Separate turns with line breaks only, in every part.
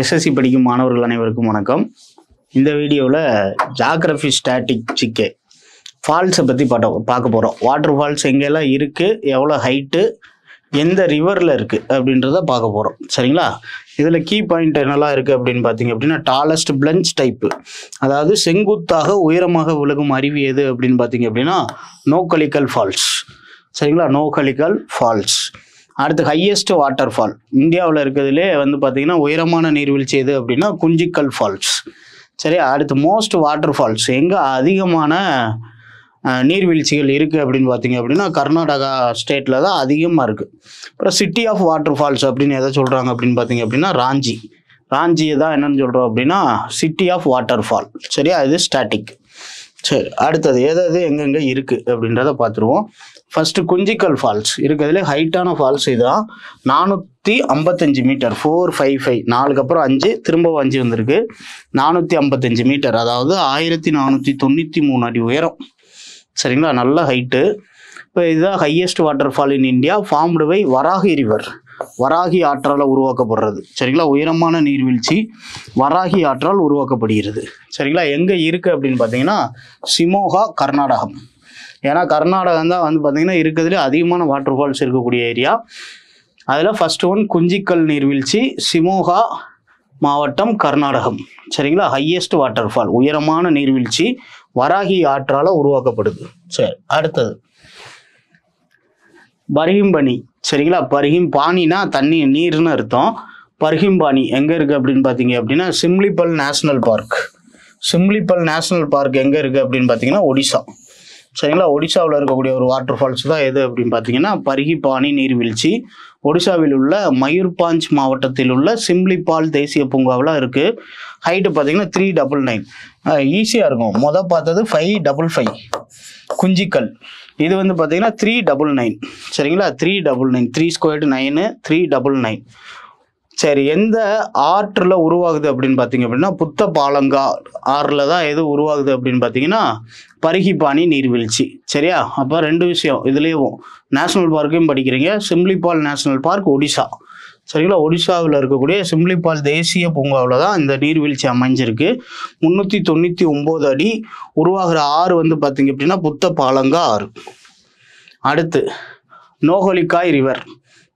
SSC படிக்கும் மாணவர்கள் அனைவருக்கும் வணக்கம் இந்த வீடியோவில் ஜாகிரபி ஸ்டாட்டிக் சிக்கே ஃபால்ஸை பற்றி பாட்டோம் பார்க்க போகிறோம் வாட்டர் ஃபால்ஸ் எங்கெல்லாம் இருக்குது எவ்வளோ ஹைட்டு எந்த ரிவரில் இருக்குது அப்படின்றத பார்க்க போகிறோம் சரிங்களா இதில் கீ பாயிண்ட் என்னெல்லாம் இருக்குது அப்படின்னு பார்த்தீங்க அப்படின்னா டாலஸ்ட் பிளஞ்ச் டைப்பு அதாவது செங்குத்தாக உயரமாக விலகும் அருவி எது அப்படின்னு பார்த்தீங்க அப்படின்னா நோக்கலிக்கல் ஃபால்ஸ் சரிங்களா நோக்கலிக்கல் ஃபால்ஸ் அடுத்து ஹையஸ்ட் வாட்டர் ஃபால் இந்தியாவில் இருக்கிறதுலே வந்து பார்த்தீங்கன்னா உயரமான நீர்வீழ்ச்சி எது அப்படின்னா குஞ்சிக்கல் ஃபால்ஸ் சரி அடுத்து மோஸ்ட் வாட்டர் ஃபால்ஸ் எங்கே அதிகமான நீர்வீழ்ச்சிகள் இருக்குது அப்படின்னு பார்த்தீங்க அப்படின்னா கர்நாடகா ஸ்டேட்டில் தான் அதிகமாக இருக்குது அப்புறம் சிட்டி ஆஃப் வாட்டர் ஃபால்ஸ் அப்படின்னு எதை சொல்கிறாங்க அப்படின்னு பார்த்தீங்க அப்படின்னா ராஞ்சி ராஞ்சியை தான் என்னென்னு சொல்கிறோம் அப்படின்னா சிட்டி ஆஃப் வாட்டர் ஃபால் சரியா இது ஸ்டாட்டிக் சரி அடுத்தது எதாவது எங்கெங்கே இருக்குது அப்படின்றத பார்த்துருவோம் ஃபஸ்ட்டு குஞ்சிக்கல் ஃபால்ஸ் இருக்கிறதுல ஹைட்டான ஃபால்ஸ் இதுதான் நானூற்றி ஐம்பத்தஞ்சு மீட்டர் ஃபோர் ஃபைவ் ஃபைவ் நாலுக்கு அப்புறம் அஞ்சு திரும்பவும் அஞ்சு வந்திருக்கு நானூற்றி ஐம்பத்தஞ்சு மீட்டர் அதாவது ஆயிரத்தி நானூற்றி தொண்ணூற்றி மூணு அடி உயரம் சரிங்களா நல்ல ஹைட்டு இப்போ இதுதான் highest waterfall in India formed by Varahi river Varahi ஆற்றால் உருவாக்கப்படுறது சரிங்களா உயரமான நீர்வீழ்ச்சி வராகி ஆற்றால் உருவாக்கப்படுகிறது சரிங்களா எங்கே இருக்குது அப்படின்னு பார்த்தீங்கன்னா சிமோகா கர்நாடகம் ஏன்னா கர்நாடகம் தான் வந்து பார்த்திங்கன்னா இருக்கிறதுலே அதிகமான வாட்டர் ஃபால்ஸ் இருக்கக்கூடிய ஏரியா அதில் ஃபஸ்ட் ஒன் குஞ்சிக்கல் நீர்வீழ்ச்சி சிமோகா மாவட்டம் கர்நாடகம் சரிங்களா ஹையஸ்ட் வாட்டர் ஃபால் உயரமான நீர்வீழ்ச்சி வராகி ஆற்றால் உருவாக்கப்படுது சரி அடுத்தது பர்ஹிம்பனி சரிங்களா பர்ஹிம் பாணினா தண்ணி நீர்னு அர்த்தம் பர்ஹிம்பானி எங்கே இருக்குது அப்படின்னு பார்த்தீங்க அப்படின்னா Simlipal national park Simlipal national park எங்கே இருக்குது அப்படின்னு பார்த்தீங்கன்னா ஒடிசா சரிங்களா ஒடிசாவில் இருக்கக்கூடிய ஒரு வாட்டர் ஃபால்ஸ் தான் எது அப்படின்னு பார்த்தீங்கன்னா பரிகிபாணி நீர்வீழ்ச்சி ஒடிசாவில் உள்ள மயூர்பாஞ்ச் மாவட்டத்தில் உள்ள சிம்லிபால் தேசிய பூங்காவில் இருக்குது ஹைட்டு பார்த்தீங்கன்னா த்ரீ டபுள் நைன் ஈஸியாக இருக்கும் மொதல் பார்த்தது ஃபைவ் டபுள் ஃபைவ் குஞ்சிக்கல் இது வந்து பார்த்தீங்கன்னா த்ரீ டபுள் நைன் சரிங்களா three double nine three squared nine three double nine சரி எந்த ஆற்றில் உருவாகுது அப்படின்னு பார்த்தீங்க அப்படின்னா புத்த பாலங்கா ஆறில் தான் எது உருவாகுது அப்படின்னு பார்த்தீங்கன்னா பருகிப்பாணி நீர்வீழ்ச்சி சரியா அப்போ ரெண்டு விஷயம் இதுலேயும் நேஷ்னல் பார்க்கையும் படிக்கிறீங்க சிம்லிபால் நேஷ்னல் பார்க் ஒடிசா சரிங்களா ஒடிசாவில் இருக்கக்கூடிய சிம்லிபால் தேசிய பூங்காவில் தான் இந்த நீர்வீழ்ச்சி அமைஞ்சிருக்கு முந்நூற்றி தொண்ணூற்றி ஒம்பது அடி உருவாகிற ஆறு வந்து பார்த்தீங்க அப்படின்னா புத்த பாலங்கா ஆறு அடுத்து நோகலிக்காய் ரிவர்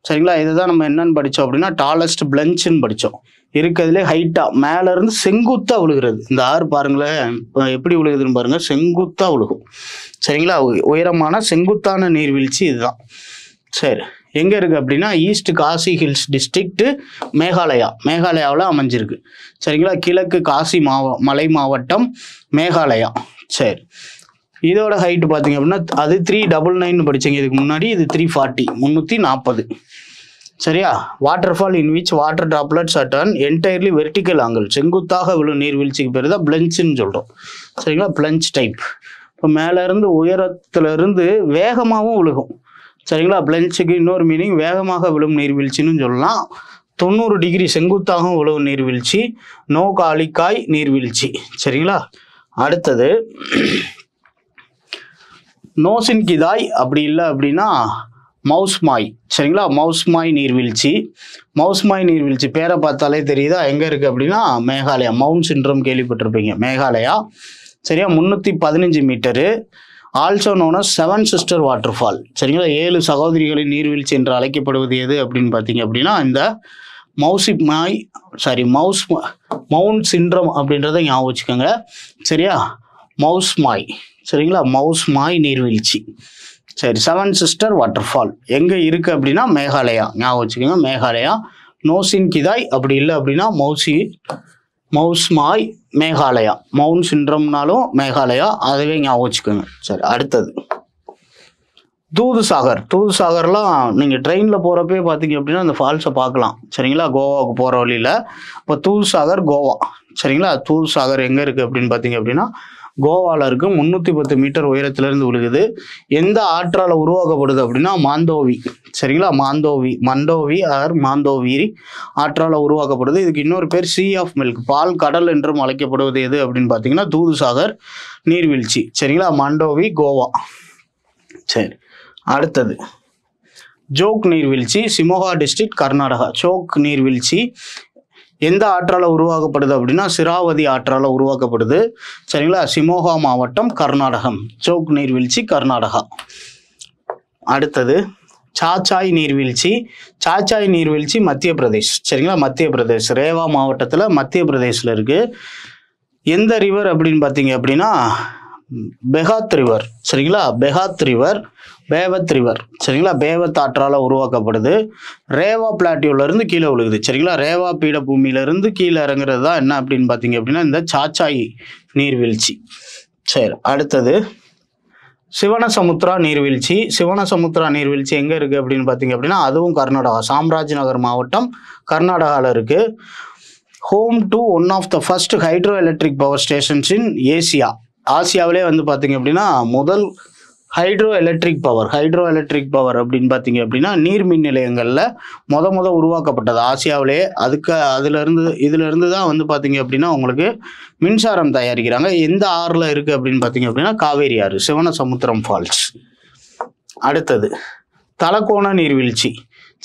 சரிங்களா இதுதான் நம்ம என்னன்னு படித்தோம் அப்படின்னா டாலஸ்ட் பிளஞ்சுன்னு படித்தோம் இருக்கிறதுலே ஹைட்டாக மேலேருந்து செங்குத்தாக விழுகிறது இந்த ஆறு பாருங்களேன் இப்போ எப்படி விழுகுதுன்னு பாருங்கள் செங்குத்தாக விழுகும் சரிங்களா உயரமான செங்குத்தான நீர்வீழ்ச்சி இதுதான் சரி எங்கே இருக்குது அப்படின்னா east Khasi hills district Meghalaya மேகாலயாவில் அமைஞ்சிருக்கு சரிங்களா கிழக்கு காசி மாவ மலை மாவட்டம் மேகாலயா சரி இதோட ஹைட் பார்த்தீங்க அப்படின்னா அது த்ரீ டபுள் நைன் படித்தீங்க இதுக்கு முன்னாடி இது த்ரீ ஃபார்ட்டி முந்நூற்றி நாற்பது சரியா waterfall in which water droplets attain entirely vertical angle செங்குத்தாக விழும் நீர்வீழ்ச்சிக்கு பேர் தான் பிளஞ்சுன்னு சொல்கிறோம் சரிங்களா பிளஞ்ச் டைப் இப்போ மேலேருந்து உயரத்துலேருந்து வேகமாகவும் விழுகும் சரிங்களா பிளஞ்சுக்கு இன்னொரு மீனிங் வேகமாக விழும் நீர்வீழ்ச்சின்னு சொல்லலாம் தொண்ணூறு டிகிரி செங்குத்தாகவும் விழும் நீர்வீழ்ச்சி காலிக்காய் நீர்வீழ்ச்சி சரிங்களா அடுத்தது நோசின் கிதாய் அப்படி இல்லை அப்படின்னா மவுஸ்மாய் சரிங்களா மவுஸ்மாய் நீர்வீழ்ச்சி மவுஸ்மாய் நீர்வீழ்ச்சி பேரை பார்த்தாலே தெரியுதா எங்கே இருக்குது அப்படின்னா மேகாலயா மவுண்ட் சின்ரம் கேள்விப்பட்டிருப்பீங்க மேகாலயா சரியா முந்நூற்றி பதினஞ்சு metre also known seven sister waterfall சரிங்களா ஏழு சகோதரிகளின் நீர்வீழ்ச்சி என்று அழைக்கப்படுவது எது அப்படின்னு பார்த்தீங்க அப்படின்னா இந்த மவுசி மாய் சாரி மவுஸ் மவுண்ட் சின்ரம் அப்படின்றத ஞாபகம் வச்சுக்கோங்க சரியா மாய் சரிங்களா மவுஸ்மாய் நீர்வீழ்ச்சி சரி செவன் சிஸ்டர் வாட்டர் ஃபால் எங்கே இருக்குது அப்படின்னா மேகாலயா ஞாபகம் வச்சுக்கோங்க மேகாலயா நோசின் கிதாய் அப்படி இல்லை அப்படின்னா மவுசி மாய் மேகாலயா மவுன் சின்ரம்னாலும் மேகாலயா அதுவே ஞாபகம் வச்சுக்கோங்க சரி அடுத்தது தூது சாகர் தூது சாகர்லாம் நீங்கள் ட்ரெயினில் போகிறப்பே பார்த்தீங்க அப்படின்னா அந்த ஃபால்ஸை பார்க்கலாம் சரிங்களா கோவாவுக்கு போகிற வழியில் இப்போ தூது சாகர் கோவா சரிங்களா தூது சாகர் எங்கே இருக்குது அப்படின்னு பார்த்தீங்க அப்படின்னா கோவாவில் இருக்கு முந்நூற்றி பத்து மீட்டர் உயரத்திலிருந்து விழுகுது எந்த ஆற்றால் உருவாக்கப்படுது அப்படின்னா மாந்தோவி சரிங்களா மாந்தோவி மண்டோவி ஆர் மாந்தோவி ஆற்றால் உருவாக்கப்படுது இதுக்கு இன்னொரு பேர் சி ஆஃப் மில்க் பால் கடல் என்றும் அழைக்கப்படுவது எது அப்படின்னு பார்த்தீங்கன்னா தூதுசாகர் நீர்வீழ்ச்சி சரிங்களா மண்டோவி கோவா சரி அடுத்தது ஜோக் நீர்வீழ்ச்சி சிமோகா டிஸ்ட்ரிக்ட் கர்நாடகா சோக் நீர்வீழ்ச்சி எந்த ஆற்றால் உருவாக்கப்படுது அப்படின்னா சிராவதி ஆற்றால் உருவாக்கப்படுது சரிங்களா சிமோகா மாவட்டம் கர்நாடகம் சோக் நீர்வீழ்ச்சி கர்நாடகா அடுத்தது சாச்சாய் நீர்வீழ்ச்சி சாச்சாய் நீர்வீழ்ச்சி மத்திய பிரதேஷ் சரிங்களா மத்திய பிரதேஷ் ரேவா மாவட்டத்தில் மத்திய பிரதேஷில் இருக்குது எந்த ரிவர் அப்படின்னு பார்த்தீங்க அப்படின்னா பெகாத் ரிவர் சரிங்களா பெகாத் ரிவர் பேவத் ரிவர் சரிங்களா பேவத் ஆற்றால் உருவாக்கப்படுது ரேவா பிளாட்டியூலேருந்து கீழே விழுகுது சரிங்களா ரேவா பீடபூமியிலேருந்து கீழே இறங்குறது தான் என்ன அப்படின்னு பார்த்தீங்க அப்படின்னா இந்த சாச்சாயி நீர்வீழ்ச்சி சரி அடுத்தது சிவன சமுத்திரா நீர்வீழ்ச்சி சிவன சமுத்திரா நீர்வீழ்ச்சி எங்கே இருக்குது அப்படின்னு பார்த்தீங்க அப்படின்னா அதுவும் கர்நாடகா சாம்ராஜ்நகர் மாவட்டம் கர்நாடகாவில் இருக்குது home to one of the first hydroelectric power stations in Asia ஆசியாவிலே வந்து பார்த்தீங்க அப்படின்னா முதல் hydroelectric power hydroelectric power அப்படின்னு பார்த்தீங்க அப்படின்னா நீர் மின் நிலையங்களில் மொத மொத உருவாக்கப்பட்டது ஆசியாவிலே அதுக்கு அதுலேருந்து இதிலிருந்து தான் வந்து பார்த்தீங்க அப்படின்னா உங்களுக்கு மின்சாரம் தயாரிக்கிறாங்க எந்த ஆறில் இருக்குது அப்படின்னு பார்த்தீங்க அப்படின்னா காவேரி ஆறு சிவன சமுத்திரம் ஃபால்ஸ் அடுத்தது தலக்கோண நீர்வீழ்ச்சி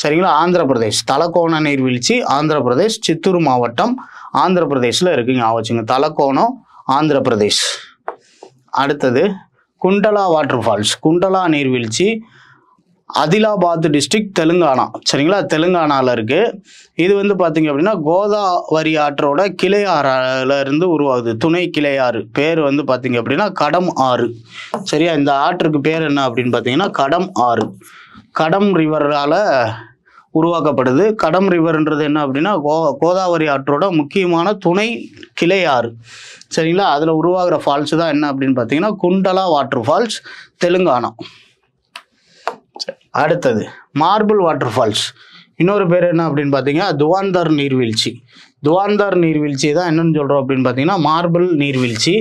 சரிங்களா ஆந்திர பிரதேஷ் தலக்கோண நீர்வீழ்ச்சி ஆந்திர பிரதேஷ் சித்தூர் மாவட்டம் ஆந்திர பிரதேஷில் இருக்குங்க ஆச்சுங்க தலக்கோணம் ஆந்திர பிரதேஷ் அடுத்தது குண்டலா வாட்டர் ஃபால்ஸ் குண்டலா நீர்வீழ்ச்சி அதிலாபாத் டிஸ்ட்ரிக் தெலுங்கானா சரிங்களா தெலுங்கானாவில் இருக்குது இது வந்து பார்த்திங்க அப்படின்னா கோதாவரி ஆற்றோட கிளையாறில் இருந்து உருவாகுது துணை கிளையாறு பேர் வந்து பார்த்திங்க அப்படின்னா கடம் ஆறு சரியா இந்த ஆற்றுக்கு பேர் என்ன அப்படின்னு பார்த்தீங்கன்னா கடம் ஆறு கடம் ரிவரால் உருவாக்கப்படுது கடம் ரிவர்ன்றது என்ன அப்படின்னா கோ கோதாவரி ஆற்றோட முக்கியமான துணை கிளை ஆறு சரிங்களா அதில் உருவாகிற ஃபால்ஸ் தான் என்ன அப்படின்னு பார்த்தீங்கன்னா குண்டலா வாட்டர் ஃபால்ஸ் தெலுங்கானா அடுத்தது மார்பிள் வாட்டர் ஃபால்ஸ் இன்னொரு பேர் என்ன அப்படின்னு பார்த்தீங்கன்னா துவாந்தர் நீர்வீழ்ச்சி துவாந்தர் நீர்வீழ்ச்சி தான் என்னென்னு சொல்கிறோம் அப்படின்னு பார்த்தீங்கன்னா மார்பிள் நீர்வீழ்ச்சி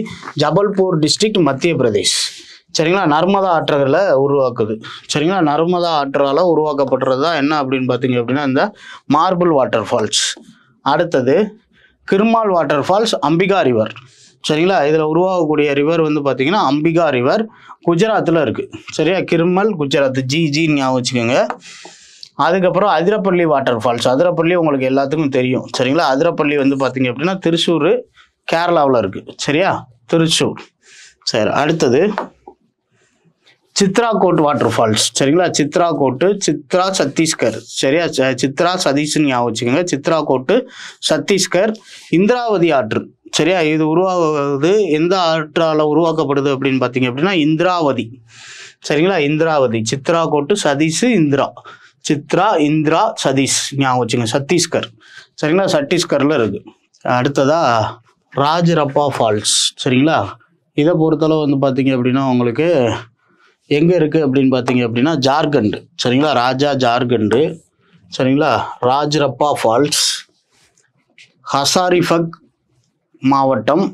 ஜபல்பூர் டிஸ்ட்ரிக்ட் மத்திய பிரதேஷ் சரிங்களா நர்மதா ஆற்றல்களை உருவாக்குது சரிங்களா நர்மதா ஆற்றால் உருவாக்கப்படுறது தான் என்ன அப்படின்னு பார்த்தீங்க அப்படின்னா இந்த மார்பிள் வாட்டர் ஃபால்ஸ் அடுத்தது கிருமால் வாட்டர் ஃபால்ஸ் அம்பிகா ரிவர் சரிங்களா இதில் உருவாகக்கூடிய ரிவர் வந்து பார்த்தீங்கன்னா அம்பிகா ரிவர் குஜராத்தில் இருக்குது சரியா கிருமல் குஜராத் ஜி ஜின்னு ஞாபகம் வச்சுக்கோங்க அதுக்கப்புறம் அதிரப்பள்ளி வாட்டர் ஃபால்ஸ் அதிரப்பள்ளி உங்களுக்கு எல்லாத்துக்கும் தெரியும் சரிங்களா அதிரப்பள்ளி வந்து பார்த்தீங்க அப்படின்னா திருச்சூர் கேரளாவில் இருக்குது சரியா திருச்சூர் சரி அடுத்தது சித்ரா கோட் வாட்டர் ஃபால்ஸ் சரிங்களா சித்ரா கோட்டு சித்ரா சத்தீஸ்கர் சரியா சித்ரா சதீஷ்னு ஞாபகம் வச்சுக்கோங்க சித்ரா கோட்டு சத்தீஸ்கர் இந்திராவதி ஆற்று சரியா இது உருவாகுது எந்த ஆற்றால் உருவாக்கப்படுது அப்படின்னு பார்த்தீங்க அப்படின்னா இந்திராவதி சரிங்களா இந்திராவதி சித்ரா கோட்டு சதீஷ் இந்திரா சித்ரா இந்திரா சதீஷ் ஞாபகம் வச்சுங்க சத்தீஸ்கர் சரிங்களா சத்தீஸ்கரில் இருக்குது அடுத்ததா ராஜரப்பா ஃபால்ஸ் சரிங்களா இதை பொறுத்தளவு வந்து பார்த்தீங்க அப்படின்னா உங்களுக்கு எங்கே இருக்குது அப்படின்னு பார்த்தீங்க அப்படின்னா ஜார்க்கண்டு சரிங்களா ராஜா ஜார்க்கண்டு சரிங்களா ராஜ்ரப்பா ஃபால்ஸ் ஹசாரிஃபக் மாவட்டம்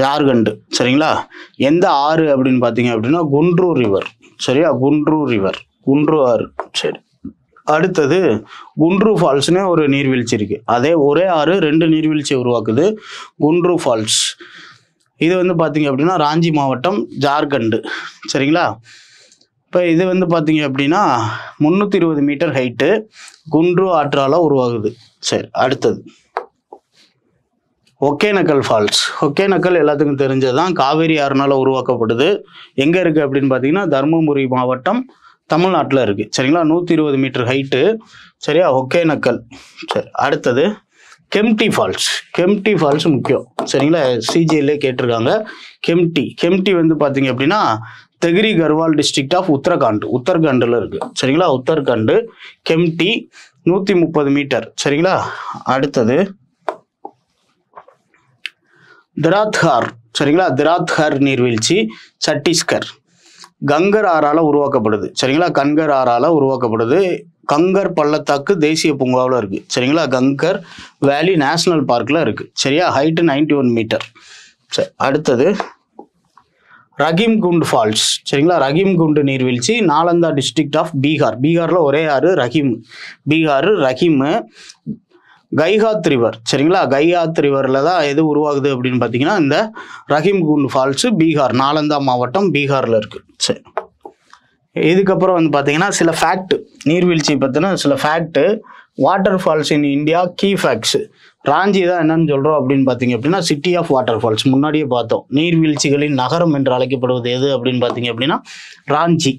ஜார்க்கண்டு சரிங்களா எந்த ஆறு அப்படின்னு பார்த்தீங்க அப்படின்னா குன்றூ ரிவர் சரியா குன்றூ ரிவர் குன்றூ ஆறு சரி அடுத்தது குண்ட்ரு ஃபால்ஸ்னு ஒரு நீர்வீழ்ச்சி இருக்குது அதே ஒரே ஆறு ரெண்டு நீர்வீழ்ச்சியை உருவாக்குது குண்ட்ரு ஃபால்ஸ் இது வந்து பார்த்தீங்க அப்படின்னா ராஞ்சி மாவட்டம் ஜார்க்கண்டு சரிங்களா இப்போ இது வந்து பார்த்தீங்க அப்படின்னா முந்நூற்றி இருபது மீட்டர் ஹைட்டு குன்று ஆற்றால உருவாகுது சரி அடுத்தது ஒகேனக்கல் ஃபால்ஸ் ஒகேனக்கல் எல்லாத்துக்கும் தெரிஞ்சதுதான் காவேரி ஆறுனால உருவாக்கப்படுது எங்கே இருக்குது அப்படின்னு பார்த்தீங்கன்னா தருமபுரி மாவட்டம் தமிழ்நாட்டில் இருக்குது சரிங்களா நூற்றி இருபது மீட்டர் ஹைட்டு சரியா ஒகேனக்கல் சரி அடுத்தது கெம்டி ஃபால்ஸ் கெம்டி ஃபால்ஸ் முக்கியம் சரிங்களா சிஜியில் கேட்டிருக்காங்க கெம்டி கெம்டி வந்து பார்த்தீங்க அப்படின்னா தெகிரி கர்வால் டிஸ்ட்ரிக்ட் ஆஃப் உத்தரகாண்ட் உத்தரகாண்டில் இருக்குது சரிங்களா உத்தரகாண்ட் கெம்டி நூற்றி முப்பது மீட்டர் சரிங்களா அடுத்தது திராத்ஹார் சரிங்களா திராத்ஹார் நீர்வீழ்ச்சி சட்டீஸ்கர் கங்கர் ஆறால் உருவாக்கப்படுது சரிங்களா கங்கர் ஆறால் உருவாக்கப்படுது கங்கர் பள்ளத்தாக்கு தேசிய பூங்காவில் இருக்குது சரிங்களா கங்கர் வேலி நேஷ்னல் பார்க்கில் இருக்குது சரியா ஹைட்டு நைன்டி ஒன் மீட்டர் சரி அடுத்தது ரஹீம் குண்ட் ஃபால்ஸ் சரிங்களா ரஹீம் குண்டு நீர்வீழ்ச்சி நாலந்தா டிஸ்ட்ரிக்ட் ஆஃப் பீகார் பீகாரில் ஒரே ஆறு ரஹீம் பீகார் ரஹீமு கைஹாத் ரிவர் சரிங்களா கைஹாத் ரிவரில் தான் எது உருவாகுது அப்படின்னு பார்த்தீங்கன்னா இந்த ரஹீம் குண்ட் ஃபால்ஸு பீகார் நாலந்தா மாவட்டம் பீகாரில் இருக்குது சரி இதுக்கப்புறம் வந்து பார்த்தீங்கன்னா சில ஃபேக்ட் நீர்வீழ்ச்சி பார்த்தீங்கன்னா சில fact water falls in India key facts Ranchi தான் என்னன்னு சொல்கிறோம் அப்படின்னு பார்த்தீங்க அப்படின்னா சிட்டி ஆஃப் வாட்டர் ஃபால்ஸ் முன்னாடியே பார்த்தோம் நீர்வீழ்ச்சிகளின் நகரம் என்று அழைக்கப்படுவது எது அப்படின்னு பார்த்தீங்க அப்படின்னா ராஞ்சி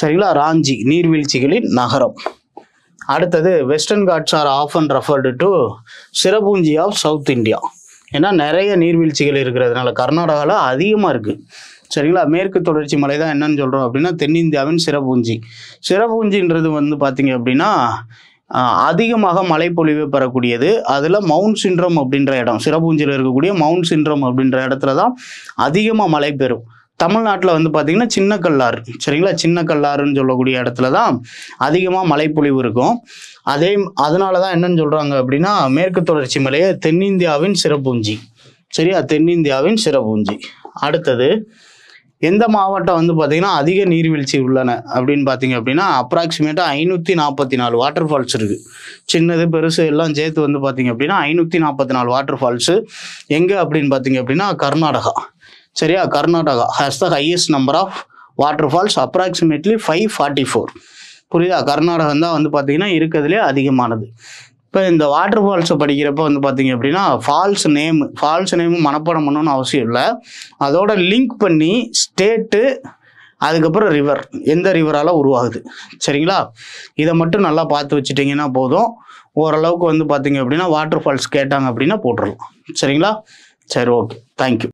சரிங்களா ராஞ்சி நீர்வீழ்ச்சிகளின் நகரம் அடுத்தது வெஸ்டர்ன் காட்ஸ் ஆர் ஆஃப் அண்ட் referred to Cherrapunji of south India ஏன்னா நிறைய நீர்வீழ்ச்சிகள் இருக்கிறதுனால கர்நாடகாவில் அதிகமாக இருக்குது சரிங்களா மேற்கு தொடர்ச்சி மலை தான் என்னன்னு சொல்கிறோம் அப்படின்னா தென்னிந்தியாவின் சிறப்பூஞ்சி சிறப்பூஞ்சின்றது வந்து பார்த்திங்க அப்படின்னா அதிகமாக மழைப்பொழிவு பெறக்கூடியது அதில் மவுண்ட் சின்ரம் அப்படின்ற இடம் சிறப்பூஞ்சியில் இருக்கக்கூடிய மவுண்ட் சின்ரம் அப்படின்ற இடத்துல தான் அதிகமாக மழை பெறும் தமிழ்நாட்டில் வந்து பார்த்திங்கன்னா சின்ன கல்லாறு சரிங்களா சின்ன கல்லாறுன்னு சொல்லக்கூடிய இடத்துல தான் அதிகமாக மழைப்பொழிவு இருக்கும் அதே அதனால தான் என்னன்னு சொல்கிறாங்க அப்படின்னா மேற்கு தொடர்ச்சி மலையை தென்னிந்தியாவின் சிறப்பூஞ்சி சரியா தென்னிந்தியாவின் சிறப்பூஞ்சி அடுத்தது எந்த மாவட்டம் வந்து பார்த்தீங்கன்னா அதிக நீர்வீழ்ச்சி உள்ளன அப்படின்னு பார்த்தீங்க அப்படின்னா அப்ராக்சிமேட்டாக ஐநூற்றி நாற்பத்தி நாலு வாட்டர் ஃபால்ஸ் இருக்குது சின்னது பெருசு எல்லாம் சேர்த்து வந்து பார்த்தீங்க அப்படின்னா ஐநூற்றி நாற்பத்தி நாலு வாட்டர் ஃபால்ஸு எங்கே அப்படின்னு பார்த்தீங்க அப்படின்னா கர்நாடகா சரியா Karnataka has the highest number of water falls approximately five forty four புரியுதா கர்நாடகம் தான் வந்து பார்த்தீங்கன்னா இருக்கிறதுலே அதிகமானது இப்போ இந்த வாட்டர் ஃபால்ஸை படிக்கிறப்ப வந்து பார்த்தீங்க அப்படின்னா ஃபால்ஸ் நேமு ஃபால்ஸ் நேமு மனப்பாடம் பண்ணணும்னு அவசியம் இல்லை அதோட லிங்க் பண்ணி ஸ்டேட்டு அதுக்கப்புறம் ரிவர் எந்த ரிவரால் உருவாகுது சரிங்களா இதை மட்டும் நல்லா பார்த்து வச்சுட்டிங்கன்னா போதும் ஓரளவுக்கு வந்து பார்த்தீங்க அப்படின்னா வாட்டர் ஃபால்ஸ் கேட்டாங்க அப்படின்னா போட்டுடலாம் சரிங்களா சரி ஓகே தேங்க்யூ